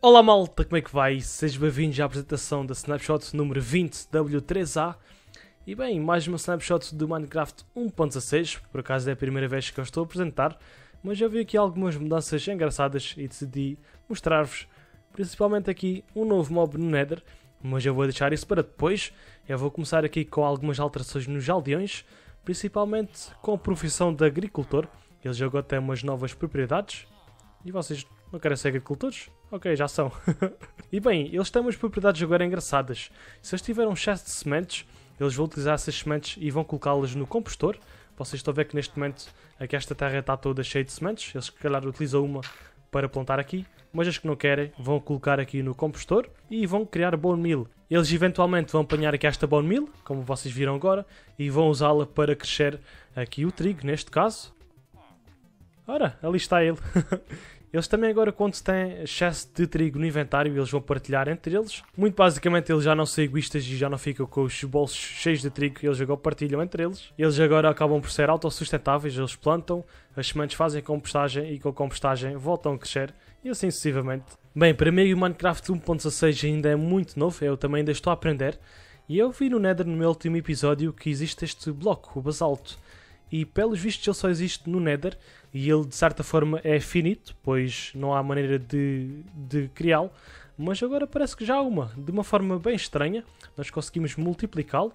Olá malta, como é que vai? Sejam bem-vindos à apresentação da Snapshot número 20W3A E bem, mais uma Snapshot do Minecraft 1.16 Por acaso é a primeira vez que eu estou a apresentar Mas eu vi aqui algumas mudanças engraçadas e decidi mostrar-vos Principalmente aqui um novo mob no Nether Mas eu vou deixar isso para depois Eu vou começar aqui com algumas alterações nos aldeões Principalmente com a profissão de agricultor Eles jogam até umas novas propriedades E vocês não querem é ser agricultores? Ok, já são. e bem, eles têm umas propriedades agora engraçadas. Se eles tiverem um excesso de sementes, eles vão utilizar essas sementes e vão colocá-las no compostor. Vocês estão a ver que neste momento aqui é esta terra está toda cheia de sementes. Eles, se calhar, utilizam uma para plantar aqui, mas as que não querem vão colocar aqui no compostor e vão criar bone meal. Eles eventualmente vão apanhar aqui esta bone meal, como vocês viram agora, e vão usá-la para crescer aqui o trigo, neste caso. Ora, ali está ele. Eles também agora, quando têm excesso de trigo no inventário, eles vão partilhar entre eles. Muito basicamente, eles já não são egoístas e já não ficam com os bolsos cheios de trigo, eles agora partilham entre eles. Eles agora acabam por ser autossustentáveis, eles plantam, as sementes fazem compostagem e com a compostagem voltam a crescer e assim sucessivamente. Bem, para mim o Minecraft 1.16 ainda é muito novo, eu também ainda estou a aprender. E eu vi no Nether no meu último episódio que existe este bloco, o basalto e pelos vistos ele só existe no Nether e ele de certa forma é finito, pois não há maneira de, de criá-lo. Mas agora parece que já há uma, de uma forma bem estranha, nós conseguimos multiplicá-lo.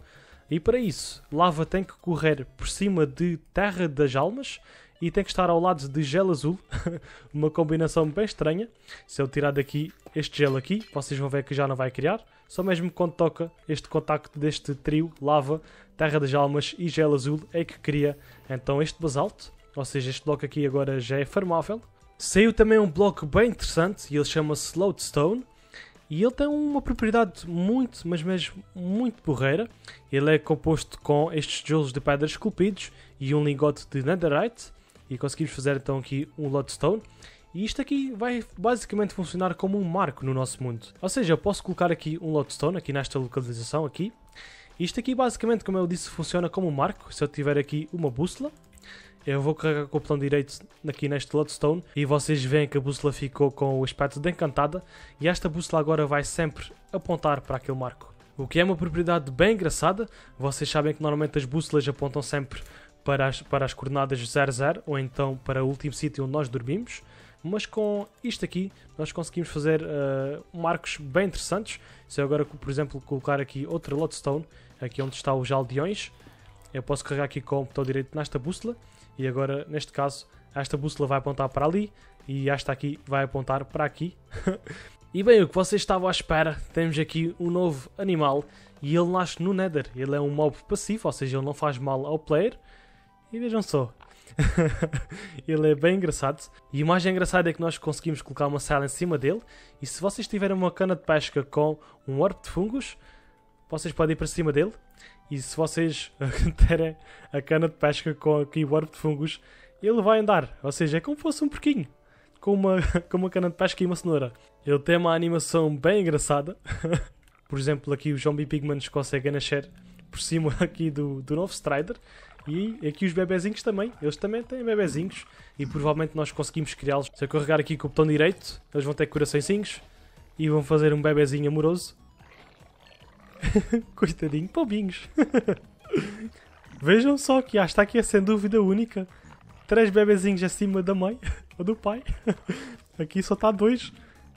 E para isso, lava tem que correr por cima de Terra das Almas e tem que estar ao lado de gel azul, uma combinação bem estranha. Se eu tirar daqui este gel aqui, vocês vão ver que já não vai criar, só mesmo quando toca este contacto deste trio lava, terra das almas e gel azul é que cria então este basalto, ou seja, este bloco aqui agora já é farmável. Saiu também um bloco bem interessante e ele chama-se loadstone E ele tem uma propriedade muito, mas mesmo muito porreira. Ele é composto com estes tijolos de pedra esculpidos e um lingote de netherite e conseguimos fazer então aqui um Lodestone. E isto aqui vai basicamente funcionar como um marco no nosso mundo. Ou seja, eu posso colocar aqui um Lodestone aqui nesta localização aqui. Isto aqui basicamente, como eu disse, funciona como um marco. Se eu tiver aqui uma bússola, eu vou carregar com o botão direito aqui neste Lodestone e vocês veem que a bússola ficou com o aspecto de encantada e esta bússola agora vai sempre apontar para aquele marco. O que é uma propriedade bem engraçada, vocês sabem que normalmente as bússolas apontam sempre para as, para as coordenadas 00 ou então para o último sítio onde nós dormimos, mas com isto aqui nós conseguimos fazer uh, marcos bem interessantes. Se eu agora, por exemplo, colocar aqui outra Lodestone, aqui onde está os aldeões, eu posso carregar aqui com o botão direito nesta bússola e agora, neste caso, esta bússola vai apontar para ali e esta aqui vai apontar para aqui. e bem, o que vocês estavam à espera, temos aqui um novo animal e ele nasce no Nether. Ele é um mob passivo, ou seja, ele não faz mal ao player, e vejam só. ele é bem engraçado. E o mais engraçado é que nós conseguimos colocar uma sala em cima dele. E se vocês tiverem uma cana de pesca com um orbe de fungos, vocês podem ir para cima dele. E se vocês terem a cana de pesca com aqui o orbe de fungos, ele vai andar. Ou seja, é como fosse um porquinho. Com uma, com uma cana de pesca e uma cenoura. Ele tem uma animação bem engraçada. Por exemplo, aqui o zombie pigments consegue nascer por cima aqui do, do novo Strider. E aqui os bebezinhos também, eles também têm bebezinhos e provavelmente nós conseguimos criá-los. Se eu carregar aqui com o botão direito, eles vão ter coraçõezinhos e vão fazer um bebezinho amoroso. Coitadinho, pobinhos. Vejam só que esta aqui é sem dúvida única. Três bebezinhos acima da mãe ou do pai. Aqui só está dois.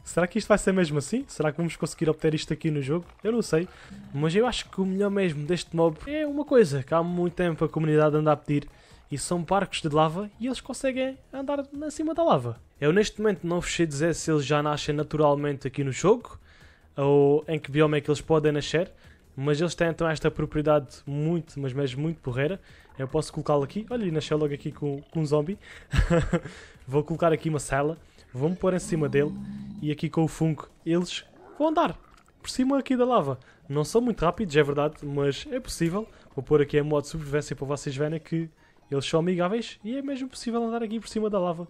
Será que isto vai ser mesmo assim? Será que vamos conseguir obter isto aqui no jogo? Eu não sei. Mas eu acho que o melhor mesmo deste mob é uma coisa que há muito tempo a comunidade anda a pedir. E são parques de lava e eles conseguem andar acima da lava. Eu neste momento não vos sei dizer se eles já nascem naturalmente aqui no jogo. Ou em que bioma é que eles podem nascer mas eles têm então esta propriedade muito, mas mesmo muito porreira. Eu posso colocá-lo aqui, olha, nasceu logo aqui com, com um zombie. Vou colocar aqui uma cela Vou-me pôr em cima dele e aqui com o Funko eles vão andar por cima aqui da lava. Não são muito rápidos, é verdade, mas é possível. Vou pôr aqui a modo de sobrevivência para vocês verem que eles são amigáveis e é mesmo possível andar aqui por cima da lava.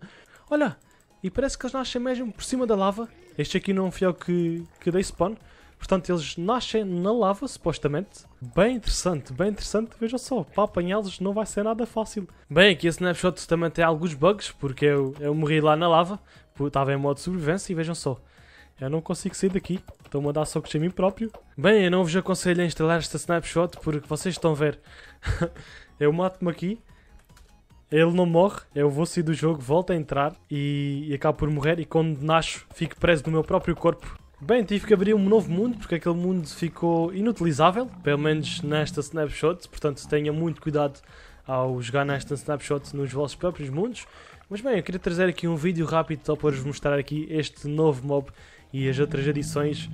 Olha, e parece que eles nascem mesmo por cima da lava. Este aqui não um fiel que, que dei spawn, Portanto, eles nascem na lava, supostamente. Bem interessante, bem interessante. Vejam só, para apanhá-los não vai ser nada fácil. Bem, aqui a snapshot também tem alguns bugs, porque eu, eu morri lá na lava. Estava em modo sobrevivência e vejam só. Eu não consigo sair daqui. estou a mandar socos a mim próprio. Bem, eu não vos aconselho a instalar esta snapshot, porque vocês estão a ver. eu mato-me aqui. Ele não morre, eu vou sair do jogo, volto a entrar e, e acabo por morrer. E quando nasço, fico preso no meu próprio corpo Bem, tive que abrir um novo mundo, porque aquele mundo ficou inutilizável, pelo menos nesta snapshot, portanto tenha muito cuidado ao jogar nesta snapshot nos vossos próprios mundos. Mas bem, eu queria trazer aqui um vídeo rápido só para vos mostrar aqui este novo mob e as outras adições.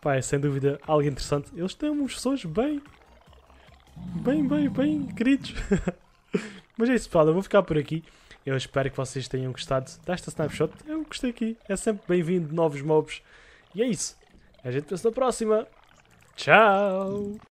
Pá, é sem dúvida algo interessante. Eles têm uns sons bem... Bem, bem, bem queridos. Mas é isso pessoal, eu vou ficar por aqui. Eu espero que vocês tenham gostado desta snapshot. Eu gostei aqui. É sempre bem-vindo novos mobs. E é isso. A gente pensa na próxima. Tchau!